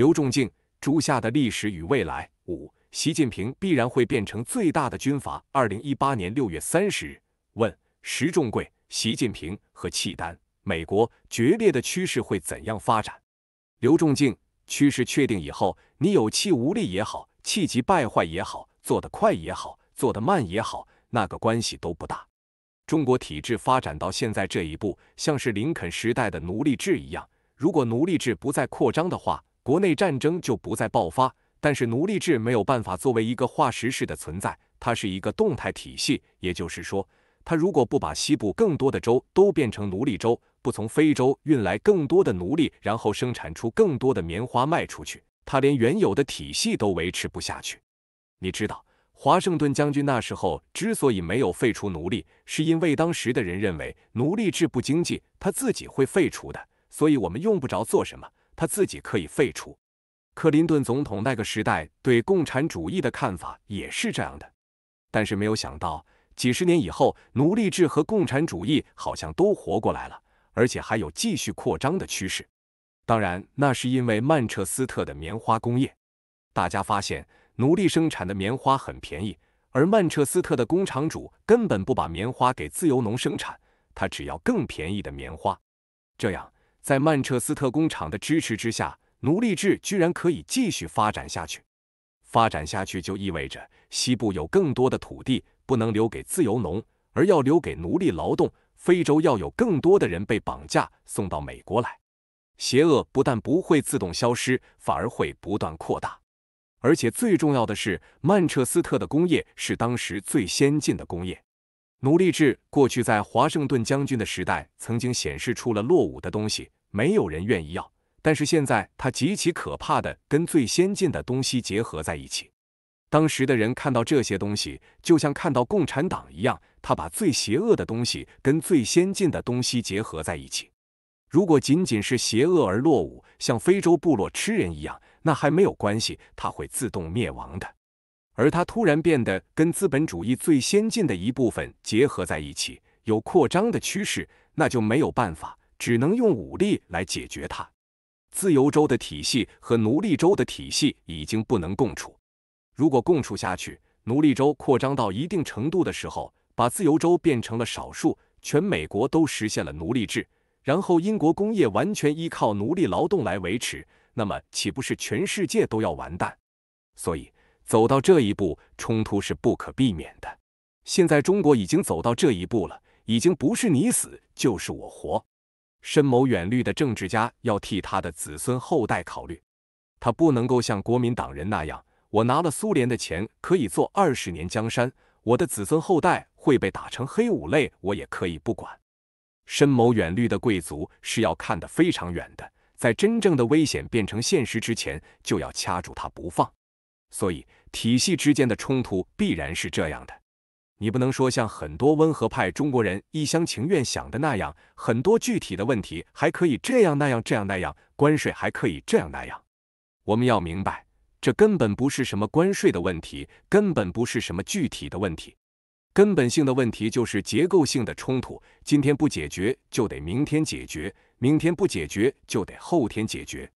刘仲敬：朱夏的历史与未来五。习近平必然会变成最大的军阀。二零一八年六月三十日，问石仲贵：习近平和契丹、美国决裂的趋势会怎样发展？刘仲敬：趋势确定以后，你有气无力也好，气急败坏也好，做得快也好，做得慢也好，那个关系都不大。中国体制发展到现在这一步，像是林肯时代的奴隶制一样，如果奴隶制不再扩张的话。国内战争就不再爆发，但是奴隶制没有办法作为一个化石式的存在，它是一个动态体系。也就是说，它如果不把西部更多的州都变成奴隶州，不从非洲运来更多的奴隶，然后生产出更多的棉花卖出去，它连原有的体系都维持不下去。你知道，华盛顿将军那时候之所以没有废除奴隶，是因为当时的人认为奴隶制不经济，他自己会废除的，所以我们用不着做什么。他自己可以废除。克林顿总统那个时代对共产主义的看法也是这样的，但是没有想到几十年以后，奴隶制和共产主义好像都活过来了，而且还有继续扩张的趋势。当然，那是因为曼彻斯特的棉花工业。大家发现，奴隶生产的棉花很便宜，而曼彻斯特的工厂主根本不把棉花给自由农生产，他只要更便宜的棉花，这样。在曼彻斯特工厂的支持之下，奴隶制居然可以继续发展下去。发展下去就意味着西部有更多的土地不能留给自由农，而要留给奴隶劳动。非洲要有更多的人被绑架送到美国来。邪恶不但不会自动消失，反而会不断扩大。而且最重要的是，曼彻斯特的工业是当时最先进的工业。奴隶制过去在华盛顿将军的时代曾经显示出了落伍的东西，没有人愿意要。但是现在它极其可怕的跟最先进的东西结合在一起。当时的人看到这些东西，就像看到共产党一样，他把最邪恶的东西跟最先进的东西结合在一起。如果仅仅是邪恶而落伍，像非洲部落吃人一样，那还没有关系，它会自动灭亡的。而它突然变得跟资本主义最先进的一部分结合在一起，有扩张的趋势，那就没有办法，只能用武力来解决它。自由州的体系和奴隶州的体系已经不能共处，如果共处下去，奴隶州扩张到一定程度的时候，把自由州变成了少数，全美国都实现了奴隶制，然后英国工业完全依靠奴隶劳动来维持，那么岂不是全世界都要完蛋？所以。走到这一步，冲突是不可避免的。现在中国已经走到这一步了，已经不是你死就是我活。深谋远虑的政治家要替他的子孙后代考虑，他不能够像国民党人那样：我拿了苏联的钱可以做二十年江山，我的子孙后代会被打成黑五类，我也可以不管。深谋远虑的贵族是要看得非常远的，在真正的危险变成现实之前，就要掐住他不放。所以。体系之间的冲突必然是这样的，你不能说像很多温和派中国人一厢情愿想的那样，很多具体的问题还可以这样那样这样那样，关税还可以这样那样。我们要明白，这根本不是什么关税的问题，根本不是什么具体的问题，根本性的问题就是结构性的冲突。今天不解决，就得明天解决；明天不解决，就得后天解决。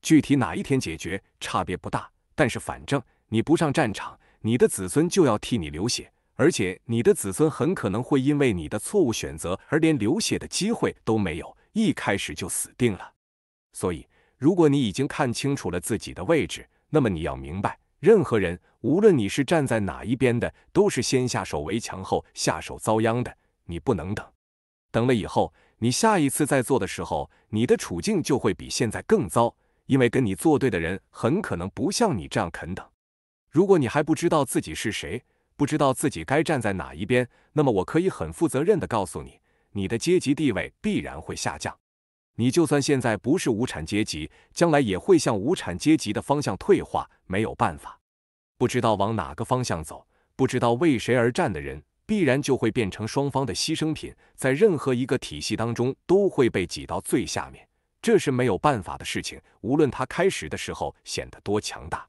具体哪一天解决，差别不大，但是反正。你不上战场，你的子孙就要替你流血，而且你的子孙很可能会因为你的错误选择而连流血的机会都没有，一开始就死定了。所以，如果你已经看清楚了自己的位置，那么你要明白，任何人，无论你是站在哪一边的，都是先下手为强，后下手遭殃的。你不能等，等了以后，你下一次再做的时候，你的处境就会比现在更糟，因为跟你作对的人很可能不像你这样肯等。如果你还不知道自己是谁，不知道自己该站在哪一边，那么我可以很负责任地告诉你，你的阶级地位必然会下降。你就算现在不是无产阶级，将来也会向无产阶级的方向退化，没有办法。不知道往哪个方向走，不知道为谁而战的人，必然就会变成双方的牺牲品，在任何一个体系当中都会被挤到最下面，这是没有办法的事情。无论他开始的时候显得多强大，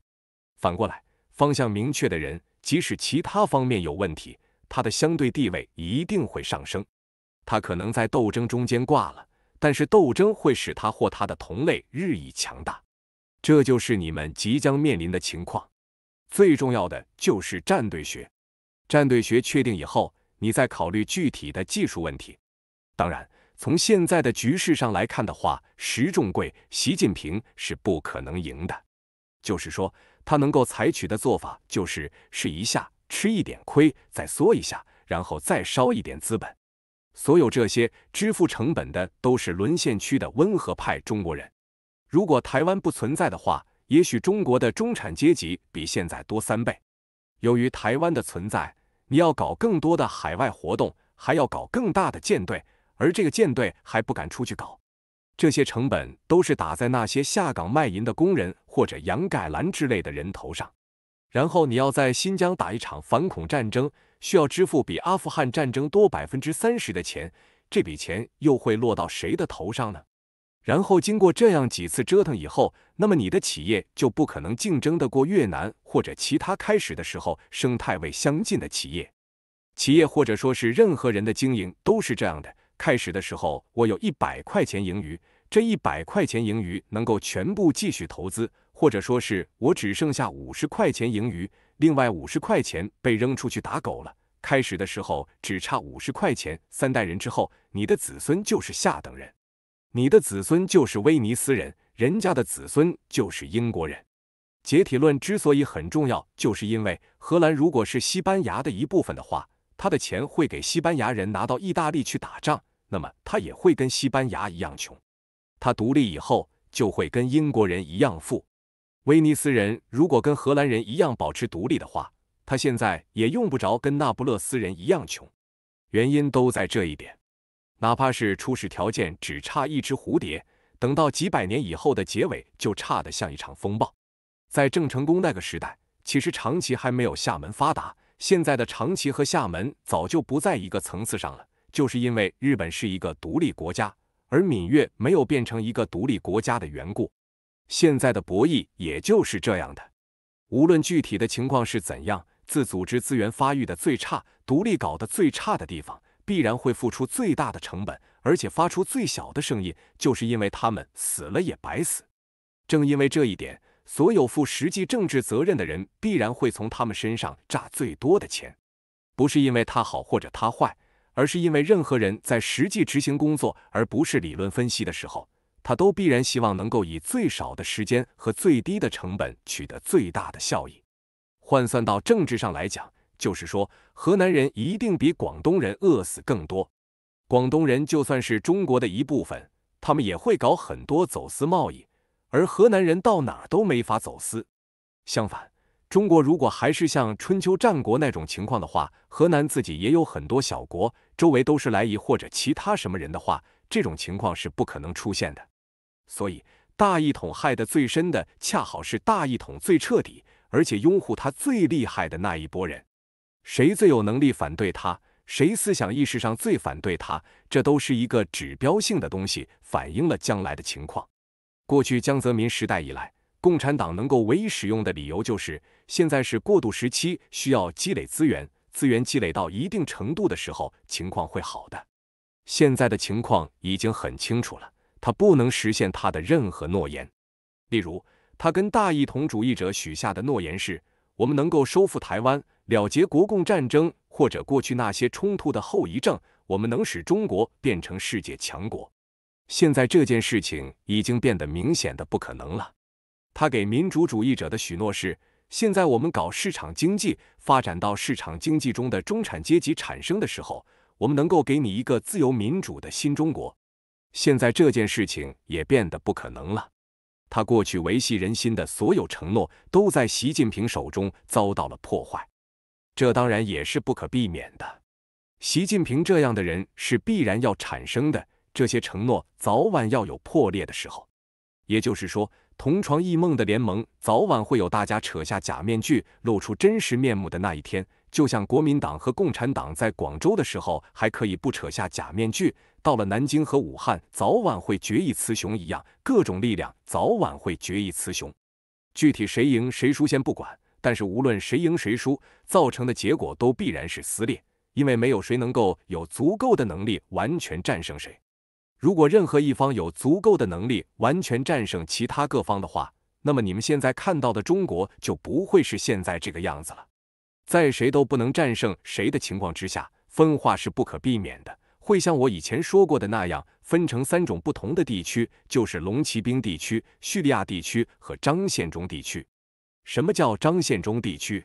反过来。方向明确的人，即使其他方面有问题，他的相对地位一定会上升。他可能在斗争中间挂了，但是斗争会使他或他的同类日益强大。这就是你们即将面临的情况。最重要的就是战队学，战队学确定以后，你再考虑具体的技术问题。当然，从现在的局势上来看的话，石重贵、习近平是不可能赢的。就是说。他能够采取的做法就是试一下，吃一点亏，再缩一下，然后再烧一点资本。所有这些支付成本的都是沦陷区的温和派中国人。如果台湾不存在的话，也许中国的中产阶级比现在多三倍。由于台湾的存在，你要搞更多的海外活动，还要搞更大的舰队，而这个舰队还不敢出去搞。这些成本都是打在那些下岗卖淫的工人或者杨改兰之类的人头上。然后你要在新疆打一场反恐战争，需要支付比阿富汗战争多百分之三十的钱，这笔钱又会落到谁的头上呢？然后经过这样几次折腾以后，那么你的企业就不可能竞争得过越南或者其他开始的时候生态位相近的企业。企业或者说是任何人的经营都是这样的。开始的时候，我有一百块钱盈余，这一百块钱盈余能够全部继续投资，或者说是我只剩下五十块钱盈余，另外五十块钱被扔出去打狗了。开始的时候只差五十块钱，三代人之后，你的子孙就是下等人，你的子孙就是威尼斯人，人家的子孙就是英国人。解体论之所以很重要，就是因为荷兰如果是西班牙的一部分的话。他的钱会给西班牙人拿到意大利去打仗，那么他也会跟西班牙一样穷。他独立以后就会跟英国人一样富。威尼斯人如果跟荷兰人一样保持独立的话，他现在也用不着跟那不勒斯人一样穷。原因都在这一点。哪怕是初始条件只差一只蝴蝶，等到几百年以后的结尾就差得像一场风暴。在郑成功那个时代，其实长崎还没有厦门发达。现在的长崎和厦门早就不在一个层次上了，就是因为日本是一个独立国家，而闽粤没有变成一个独立国家的缘故。现在的博弈也就是这样的，无论具体的情况是怎样，自组织资源发育的最差、独立搞得最差的地方，必然会付出最大的成本，而且发出最小的声音，就是因为他们死了也白死。正因为这一点。所有负实际政治责任的人必然会从他们身上榨最多的钱，不是因为他好或者他坏，而是因为任何人在实际执行工作而不是理论分析的时候，他都必然希望能够以最少的时间和最低的成本取得最大的效益。换算到政治上来讲，就是说，河南人一定比广东人饿死更多。广东人就算是中国的一部分，他们也会搞很多走私贸易。而河南人到哪儿都没法走私。相反，中国如果还是像春秋战国那种情况的话，河南自己也有很多小国，周围都是来夷或者其他什么人的话，这种情况是不可能出现的。所以，大一统害得最深的，恰好是大一统最彻底，而且拥护他最厉害的那一拨人。谁最有能力反对他，谁思想意识上最反对他，这都是一个指标性的东西，反映了将来的情况。过去江泽民时代以来，共产党能够唯一使用的理由就是，现在是过渡时期，需要积累资源。资源积累到一定程度的时候，情况会好的。现在的情况已经很清楚了，他不能实现他的任何诺言。例如，他跟大一统主义者许下的诺言是：我们能够收复台湾，了结国共战争或者过去那些冲突的后遗症；我们能使中国变成世界强国。现在这件事情已经变得明显的不可能了。他给民主主义者的许诺是：现在我们搞市场经济，发展到市场经济中的中产阶级产生的时候，我们能够给你一个自由民主的新中国。现在这件事情也变得不可能了。他过去维系人心的所有承诺，都在习近平手中遭到了破坏。这当然也是不可避免的。习近平这样的人是必然要产生的。这些承诺早晚要有破裂的时候，也就是说，同床异梦的联盟早晚会有大家扯下假面具，露出真实面目的那一天。就像国民党和共产党在广州的时候还可以不扯下假面具，到了南京和武汉，早晚会决一雌雄一样，各种力量早晚会决一雌雄。具体谁赢谁输先不管，但是无论谁赢谁输，造成的结果都必然是撕裂，因为没有谁能够有足够的能力完全战胜谁。如果任何一方有足够的能力完全战胜其他各方的话，那么你们现在看到的中国就不会是现在这个样子了。在谁都不能战胜谁的情况之下，分化是不可避免的，会像我以前说过的那样，分成三种不同的地区，就是龙骑兵地区、叙利亚地区和张献忠地区。什么叫张献忠地区？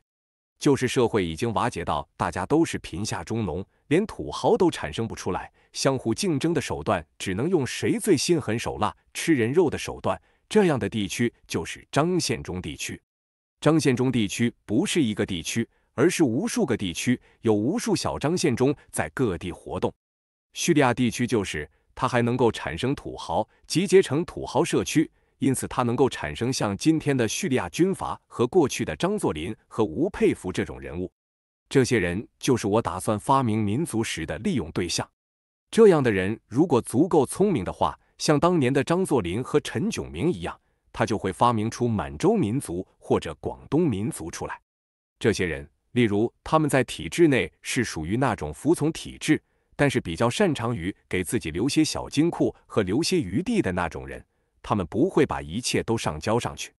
就是社会已经瓦解到大家都是贫下中农，连土豪都产生不出来。相互竞争的手段只能用谁最心狠手辣、吃人肉的手段。这样的地区就是张献忠地区。张献忠地区不是一个地区，而是无数个地区，有无数小张献忠在各地活动。叙利亚地区就是它，还能够产生土豪，集结成土豪社区，因此它能够产生像今天的叙利亚军阀和过去的张作霖和吴佩孚这种人物。这些人就是我打算发明民族时的利用对象。这样的人，如果足够聪明的话，像当年的张作霖和陈炯明一样，他就会发明出满洲民族或者广东民族出来。这些人，例如他们在体制内是属于那种服从体制，但是比较擅长于给自己留些小金库和留些余地的那种人。他们不会把一切都上交上去。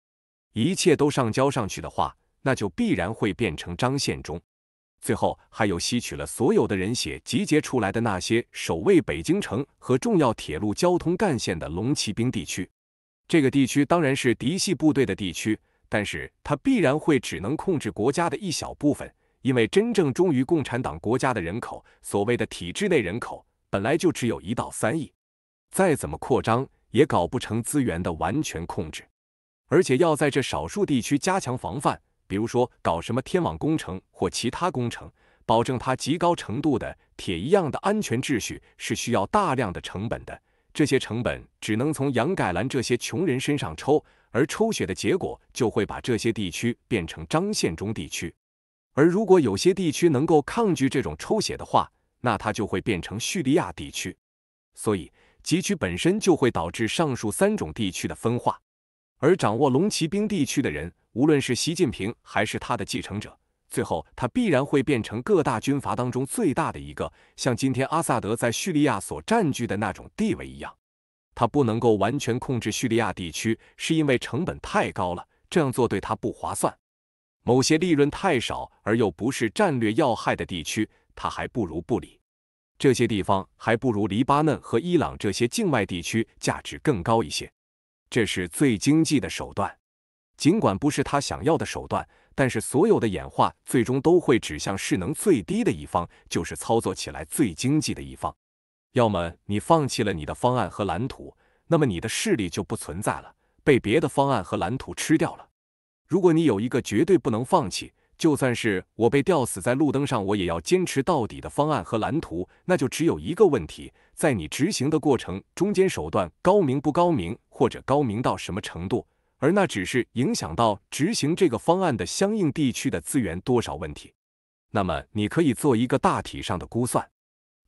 一切都上交上去的话，那就必然会变成张献忠。最后还有吸取了所有的人血集结出来的那些守卫北京城和重要铁路交通干线的龙骑兵地区，这个地区当然是嫡系部队的地区，但是它必然会只能控制国家的一小部分，因为真正忠于共产党国家的人口，所谓的体制内人口本来就只有一到三亿，再怎么扩张也搞不成资源的完全控制，而且要在这少数地区加强防范。比如说搞什么天网工程或其他工程，保证它极高程度的铁一样的安全秩序，是需要大量的成本的。这些成本只能从杨改兰这些穷人身上抽，而抽血的结果就会把这些地区变成张献忠地区。而如果有些地区能够抗拒这种抽血的话，那它就会变成叙利亚地区。所以集区本身就会导致上述三种地区的分化，而掌握龙骑兵地区的人。无论是习近平还是他的继承者，最后他必然会变成各大军阀当中最大的一个，像今天阿萨德在叙利亚所占据的那种地位一样。他不能够完全控制叙利亚地区，是因为成本太高了，这样做对他不划算。某些利润太少而又不是战略要害的地区，他还不如不理。这些地方还不如黎巴嫩和伊朗这些境外地区价值更高一些，这是最经济的手段。尽管不是他想要的手段，但是所有的演化最终都会指向势能最低的一方，就是操作起来最经济的一方。要么你放弃了你的方案和蓝图，那么你的势力就不存在了，被别的方案和蓝图吃掉了。如果你有一个绝对不能放弃，就算是我被吊死在路灯上，我也要坚持到底的方案和蓝图，那就只有一个问题，在你执行的过程中间手段高明不高明，或者高明到什么程度。而那只是影响到执行这个方案的相应地区的资源多少问题。那么你可以做一个大体上的估算，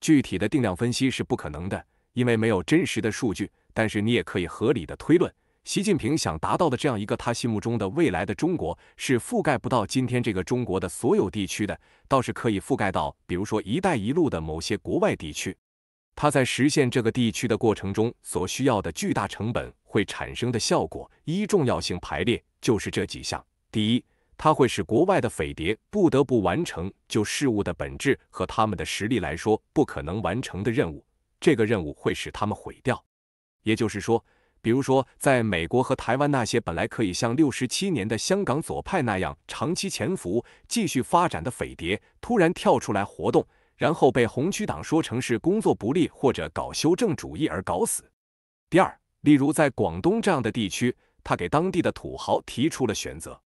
具体的定量分析是不可能的，因为没有真实的数据。但是你也可以合理的推论，习近平想达到的这样一个他心目中的未来的中国，是覆盖不到今天这个中国的所有地区的，倒是可以覆盖到，比如说“一带一路”的某些国外地区。他在实现这个地区的过程中所需要的巨大成本。会产生的效果一重要性排列就是这几项。第一，它会使国外的匪谍不得不完成就事物的本质和他们的实力来说不可能完成的任务，这个任务会使他们毁掉。也就是说，比如说，在美国和台湾那些本来可以像六十七年的香港左派那样长期潜伏、继续发展的匪谍，突然跳出来活动，然后被红区党说成是工作不力或者搞修正主义而搞死。第二。例如在广东这样的地区，他给当地的土豪提出了选择：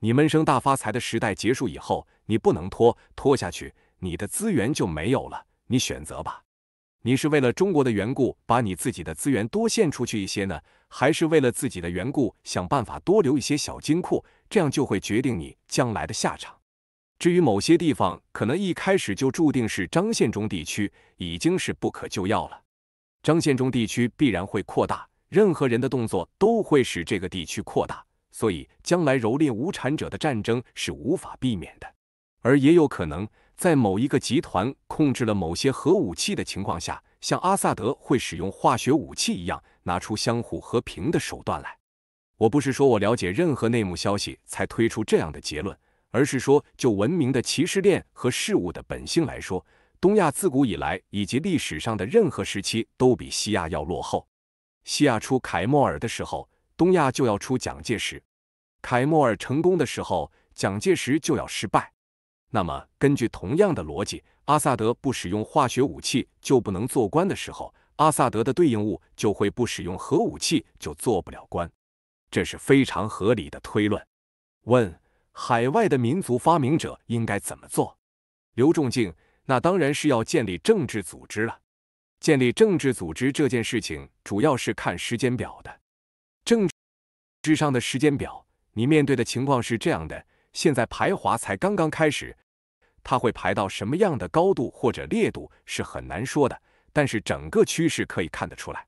你闷声大发财的时代结束以后，你不能拖，拖下去你的资源就没有了。你选择吧，你是为了中国的缘故，把你自己的资源多献出去一些呢，还是为了自己的缘故，想办法多留一些小金库？这样就会决定你将来的下场。至于某些地方，可能一开始就注定是张献忠地区，已经是不可救药了。张献忠地区必然会扩大。任何人的动作都会使这个地区扩大，所以将来蹂躏无产者的战争是无法避免的。而也有可能在某一个集团控制了某些核武器的情况下，像阿萨德会使用化学武器一样，拿出相互和平的手段来。我不是说我了解任何内幕消息才推出这样的结论，而是说就文明的歧视链和事物的本性来说，东亚自古以来以及历史上的任何时期都比西亚要落后。西亚出凯末尔的时候，东亚就要出蒋介石；凯末尔成功的时候，蒋介石就要失败。那么，根据同样的逻辑，阿萨德不使用化学武器就不能做官的时候，阿萨德的对应物就会不使用核武器就做不了官。这是非常合理的推论。问：海外的民族发明者应该怎么做？刘仲敬：那当然是要建立政治组织了。建立政治组织这件事情主要是看时间表的，政治上的时间表。你面对的情况是这样的：现在排华才刚刚开始，它会排到什么样的高度或者烈度是很难说的。但是整个趋势可以看得出来，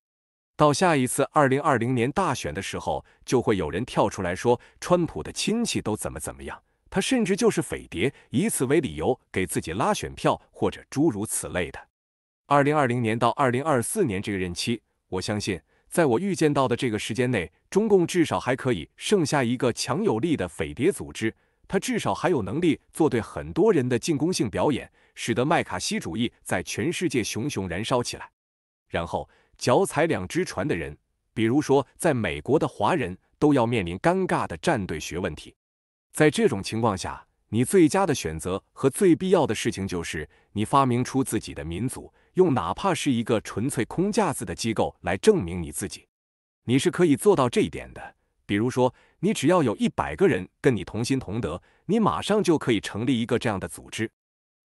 到下一次二零二零年大选的时候，就会有人跳出来说川普的亲戚都怎么怎么样，他甚至就是匪谍，以此为理由给自己拉选票或者诸如此类的。二零二零年到二零二四年这个任期，我相信在我预见到的这个时间内，中共至少还可以剩下一个强有力的匪谍组织，他至少还有能力做对很多人的进攻性表演，使得麦卡锡主义在全世界熊熊燃烧起来。然后脚踩两只船的人，比如说在美国的华人都要面临尴尬的站队学问题。在这种情况下，你最佳的选择和最必要的事情就是你发明出自己的民族。用哪怕是一个纯粹空架子的机构来证明你自己，你是可以做到这一点的。比如说，你只要有一百个人跟你同心同德，你马上就可以成立一个这样的组织。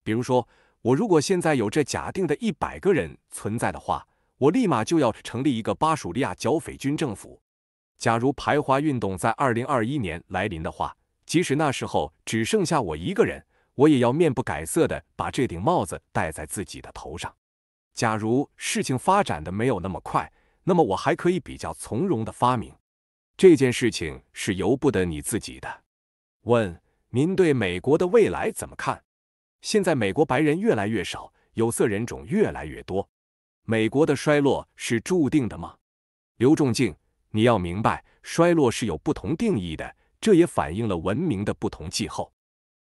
比如说，我如果现在有这假定的一百个人存在的话，我立马就要成立一个巴蜀利亚剿匪军政府。假如排华运动在二零二一年来临的话，即使那时候只剩下我一个人，我也要面不改色地把这顶帽子戴在自己的头上。假如事情发展的没有那么快，那么我还可以比较从容的发明。这件事情是由不得你自己的。问：您对美国的未来怎么看？现在美国白人越来越少，有色人种越来越多，美国的衰落是注定的吗？刘仲敬，你要明白，衰落是有不同定义的，这也反映了文明的不同气候。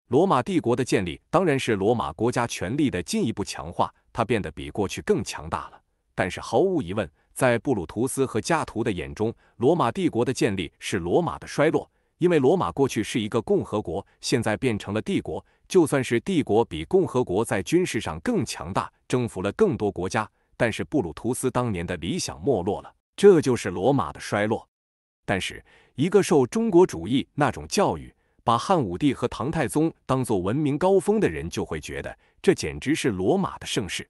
罗马帝国的建立，当然是罗马国家权力的进一步强化。他变得比过去更强大了，但是毫无疑问，在布鲁图斯和加图的眼中，罗马帝国的建立是罗马的衰落，因为罗马过去是一个共和国，现在变成了帝国。就算是帝国比共和国在军事上更强大，征服了更多国家，但是布鲁图斯当年的理想没落了，这就是罗马的衰落。但是一个受中国主义那种教育，把汉武帝和唐太宗当作文明高峰的人，就会觉得。这简直是罗马的盛世，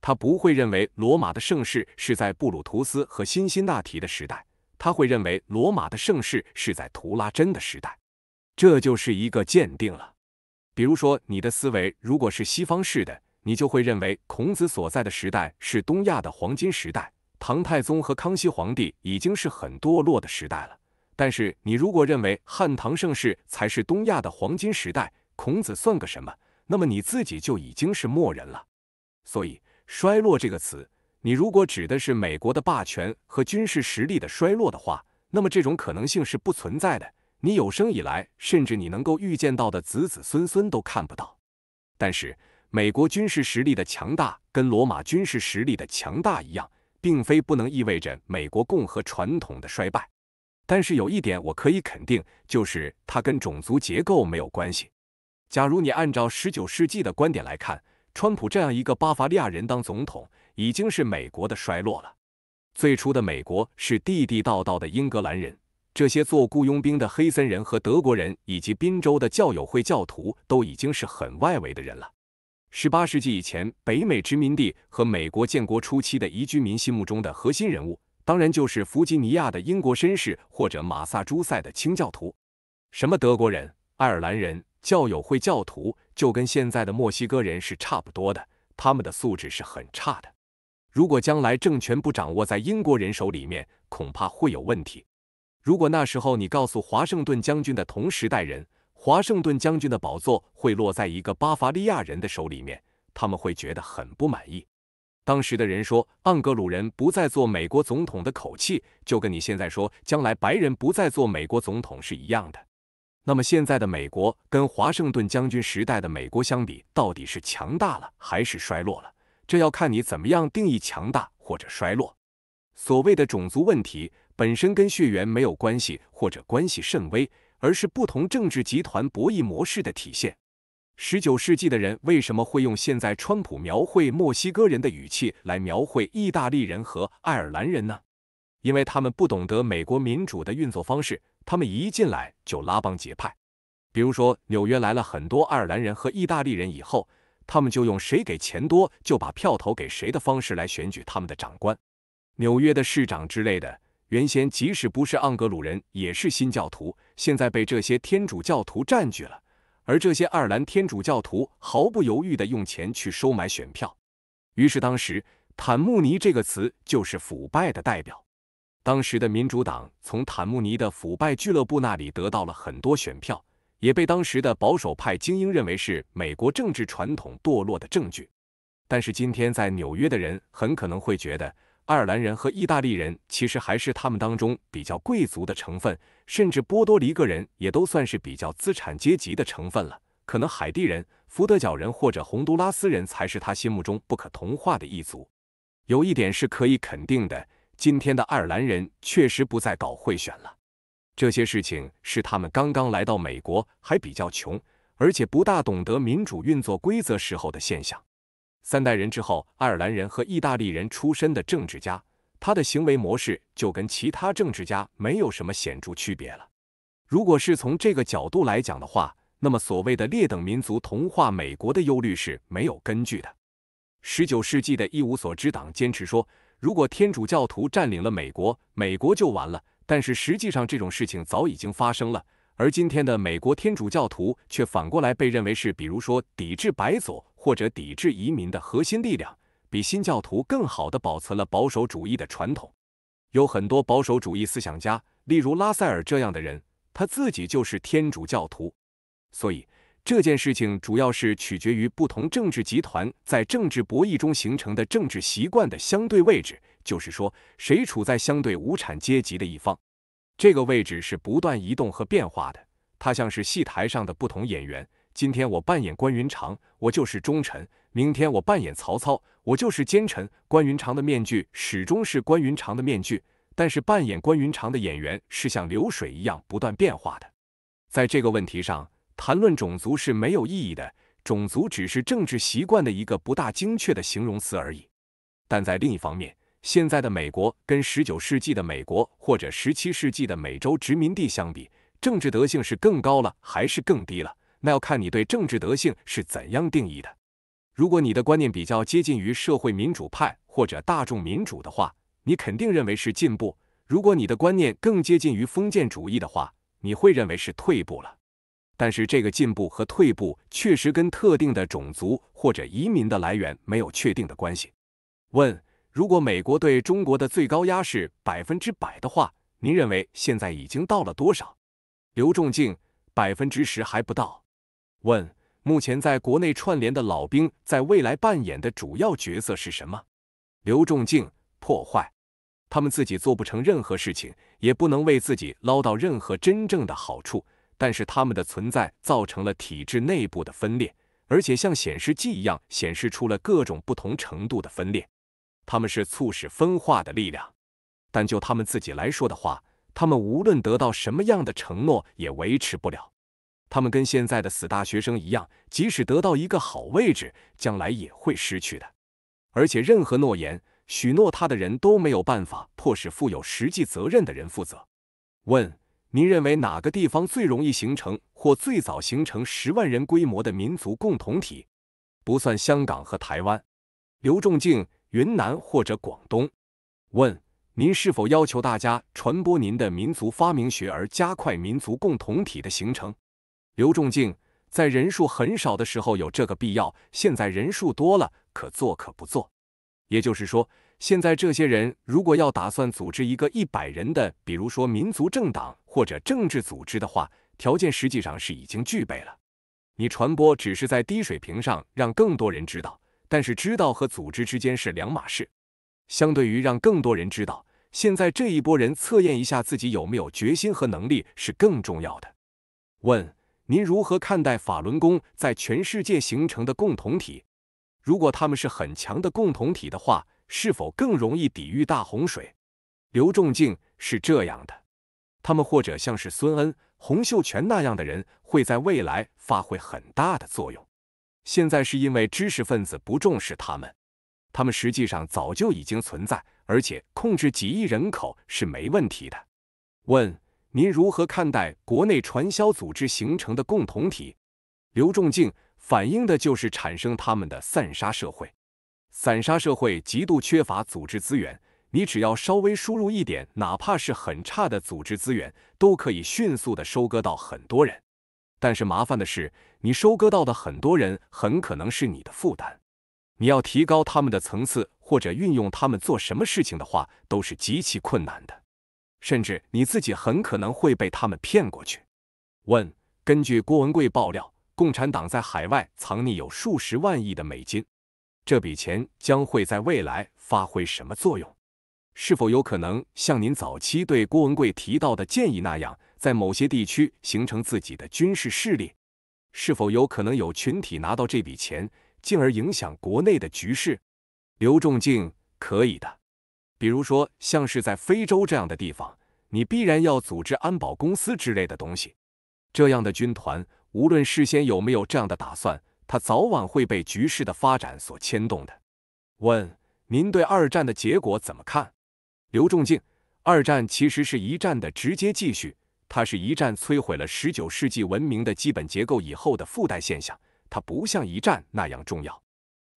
他不会认为罗马的盛世是在布鲁图斯和辛辛那提的时代，他会认为罗马的盛世是在图拉真的时代，这就是一个鉴定了。比如说，你的思维如果是西方式的，你就会认为孔子所在的时代是东亚的黄金时代，唐太宗和康熙皇帝已经是很堕落的时代了。但是，你如果认为汉唐盛世才是东亚的黄金时代，孔子算个什么？那么你自己就已经是末人了。所以“衰落”这个词，你如果指的是美国的霸权和军事实力的衰落的话，那么这种可能性是不存在的。你有生以来，甚至你能够预见到的子子孙孙都看不到。但是，美国军事实力的强大跟罗马军事实力的强大一样，并非不能意味着美国共和传统的衰败。但是有一点我可以肯定，就是它跟种族结构没有关系。假如你按照十九世纪的观点来看，川普这样一个巴伐利亚人当总统，已经是美国的衰落了。最初的美国是地地道道的英格兰人，这些做雇佣兵的黑森人和德国人，以及宾州的教友会教徒，都已经是很外围的人了。十八世纪以前，北美殖民地和美国建国初期的移居民心目中的核心人物，当然就是弗吉尼亚的英国绅士或者马萨诸塞的清教徒，什么德国人、爱尔兰人。教友会教徒就跟现在的墨西哥人是差不多的，他们的素质是很差的。如果将来政权不掌握在英国人手里面，恐怕会有问题。如果那时候你告诉华盛顿将军的同时代人，华盛顿将军的宝座会落在一个巴伐利亚人的手里面，他们会觉得很不满意。当时的人说盎格鲁人不再做美国总统的口气，就跟你现在说将来白人不再做美国总统是一样的。那么现在的美国跟华盛顿将军时代的美国相比，到底是强大了还是衰落了？这要看你怎么样定义强大或者衰落。所谓的种族问题本身跟血缘没有关系或者关系甚微，而是不同政治集团博弈模式的体现。十九世纪的人为什么会用现在川普描绘墨西哥人的语气来描绘意大利人和爱尔兰人呢？因为他们不懂得美国民主的运作方式。他们一进来就拉帮结派，比如说纽约来了很多爱尔兰人和意大利人以后，他们就用谁给钱多就把票投给谁的方式来选举他们的长官，纽约的市长之类的。原先即使不是盎格鲁人也是新教徒，现在被这些天主教徒占据了，而这些爱尔兰天主教徒毫不犹豫地用钱去收买选票，于是当时“坦慕尼”这个词就是腐败的代表。当时的民主党从坦慕尼的腐败俱乐部那里得到了很多选票，也被当时的保守派精英认为是美国政治传统堕落的证据。但是今天在纽约的人很可能会觉得，爱尔兰人和意大利人其实还是他们当中比较贵族的成分，甚至波多黎各人也都算是比较资产阶级的成分了。可能海地人、福德角人或者洪都拉斯人才是他心目中不可同化的异族。有一点是可以肯定的。今天的爱尔兰人确实不再搞贿选了，这些事情是他们刚刚来到美国还比较穷，而且不大懂得民主运作规则时候的现象。三代人之后，爱尔兰人和意大利人出身的政治家，他的行为模式就跟其他政治家没有什么显著区别了。如果是从这个角度来讲的话，那么所谓的劣等民族同化美国的忧虑是没有根据的。十九世纪的一无所知党坚持说。如果天主教徒占领了美国，美国就完了。但是实际上这种事情早已经发生了，而今天的美国天主教徒却反过来被认为是，比如说抵制白左或者抵制移民的核心力量，比新教徒更好的保存了保守主义的传统。有很多保守主义思想家，例如拉塞尔这样的人，他自己就是天主教徒，所以。这件事情主要是取决于不同政治集团在政治博弈中形成的政治习惯的相对位置，就是说，谁处在相对无产阶级的一方，这个位置是不断移动和变化的。它像是戏台上的不同演员，今天我扮演关云长，我就是忠臣；明天我扮演曹操，我就是奸臣。关云长的面具始终是关云长的面具，但是扮演关云长的演员是像流水一样不断变化的。在这个问题上。谈论种族是没有意义的，种族只是政治习惯的一个不大精确的形容词而已。但在另一方面，现在的美国跟十九世纪的美国或者十七世纪的美洲殖民地相比，政治德性是更高了还是更低了？那要看你对政治德性是怎样定义的。如果你的观念比较接近于社会民主派或者大众民主的话，你肯定认为是进步；如果你的观念更接近于封建主义的话，你会认为是退步了。但是这个进步和退步确实跟特定的种族或者移民的来源没有确定的关系。问：如果美国对中国的最高压是百分之百的话，您认为现在已经到了多少？刘仲敬：百分之十还不到。问：目前在国内串联的老兵在未来扮演的主要角色是什么？刘仲敬：破坏。他们自己做不成任何事情，也不能为自己捞到任何真正的好处。但是他们的存在造成了体制内部的分裂，而且像显示器一样显示出了各种不同程度的分裂。他们是促使分化的力量，但就他们自己来说的话，他们无论得到什么样的承诺也维持不了。他们跟现在的死大学生一样，即使得到一个好位置，将来也会失去的。而且任何诺言，许诺他的人都没有办法迫使负有实际责任的人负责。问。您认为哪个地方最容易形成或最早形成十万人规模的民族共同体？不算香港和台湾。刘仲敬，云南或者广东。问：您是否要求大家传播您的民族发明学而加快民族共同体的形成？刘仲敬：在人数很少的时候有这个必要，现在人数多了，可做可不做。也就是说。现在这些人如果要打算组织一个一百人的，比如说民族政党或者政治组织的话，条件实际上是已经具备了。你传播只是在低水平上让更多人知道，但是知道和组织之间是两码事。相对于让更多人知道，现在这一波人测验一下自己有没有决心和能力是更重要的。问您如何看待法轮功在全世界形成的共同体？如果他们是很强的共同体的话。是否更容易抵御大洪水？刘仲敬是这样的，他们或者像是孙恩、洪秀全那样的人，会在未来发挥很大的作用。现在是因为知识分子不重视他们，他们实际上早就已经存在，而且控制几亿人口是没问题的。问您如何看待国内传销组织形成的共同体？刘仲敬反映的就是产生他们的散沙社会。散沙社会极度缺乏组织资源，你只要稍微输入一点，哪怕是很差的组织资源，都可以迅速的收割到很多人。但是麻烦的是，你收割到的很多人很可能是你的负担，你要提高他们的层次或者运用他们做什么事情的话，都是极其困难的，甚至你自己很可能会被他们骗过去。问：根据郭文贵爆料，共产党在海外藏匿有数十万亿的美金。这笔钱将会在未来发挥什么作用？是否有可能像您早期对郭文贵提到的建议那样，在某些地区形成自己的军事势力？是否有可能有群体拿到这笔钱，进而影响国内的局势？刘仲敬可以的，比如说像是在非洲这样的地方，你必然要组织安保公司之类的东西。这样的军团，无论事先有没有这样的打算。他早晚会被局势的发展所牵动的。问您对二战的结果怎么看？刘仲敬：二战其实是一战的直接继续，它是一战摧毁了十九世纪文明的基本结构以后的附带现象，它不像一战那样重要。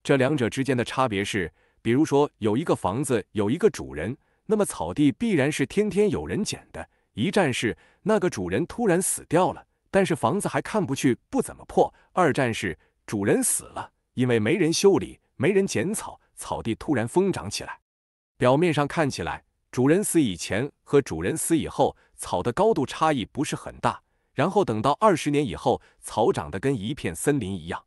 这两者之间的差别是，比如说有一个房子有一个主人，那么草地必然是天天有人捡的。一战是那个主人突然死掉了，但是房子还看不去不怎么破。二战是。主人死了，因为没人修理，没人剪草，草地突然疯长起来。表面上看起来，主人死以前和主人死以后，草的高度差异不是很大。然后等到二十年以后，草长得跟一片森林一样。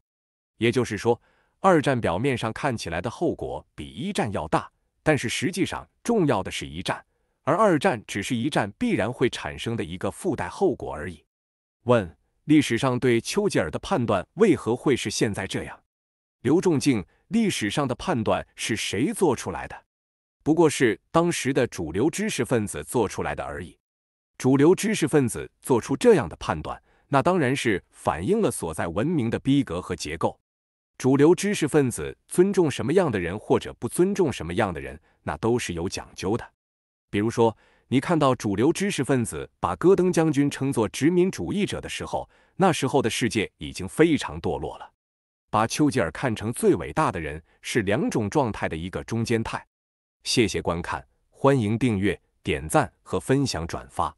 也就是说，二战表面上看起来的后果比一战要大，但是实际上重要的是一战，而二战只是一战必然会产生的一个附带后果而已。问。历史上对丘吉尔的判断为何会是现在这样？刘仲敬：历史上的判断是谁做出来的？不过是当时的主流知识分子做出来的而已。主流知识分子做出这样的判断，那当然是反映了所在文明的逼格和结构。主流知识分子尊重什么样的人或者不尊重什么样的人，那都是有讲究的。比如说。你看到主流知识分子把戈登将军称作殖民主义者的时候，那时候的世界已经非常堕落了。把丘吉尔看成最伟大的人，是两种状态的一个中间态。谢谢观看，欢迎订阅、点赞和分享转发。